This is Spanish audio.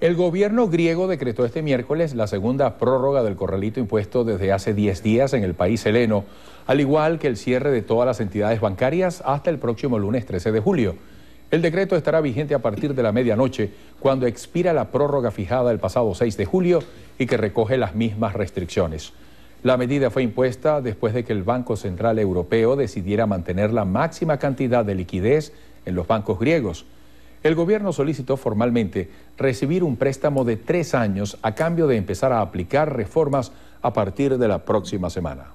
El gobierno griego decretó este miércoles la segunda prórroga del corralito impuesto desde hace 10 días en el país heleno, al igual que el cierre de todas las entidades bancarias hasta el próximo lunes 13 de julio. El decreto estará vigente a partir de la medianoche, cuando expira la prórroga fijada el pasado 6 de julio y que recoge las mismas restricciones. La medida fue impuesta después de que el Banco Central Europeo decidiera mantener la máxima cantidad de liquidez en los bancos griegos. El gobierno solicitó formalmente recibir un préstamo de tres años a cambio de empezar a aplicar reformas a partir de la próxima semana.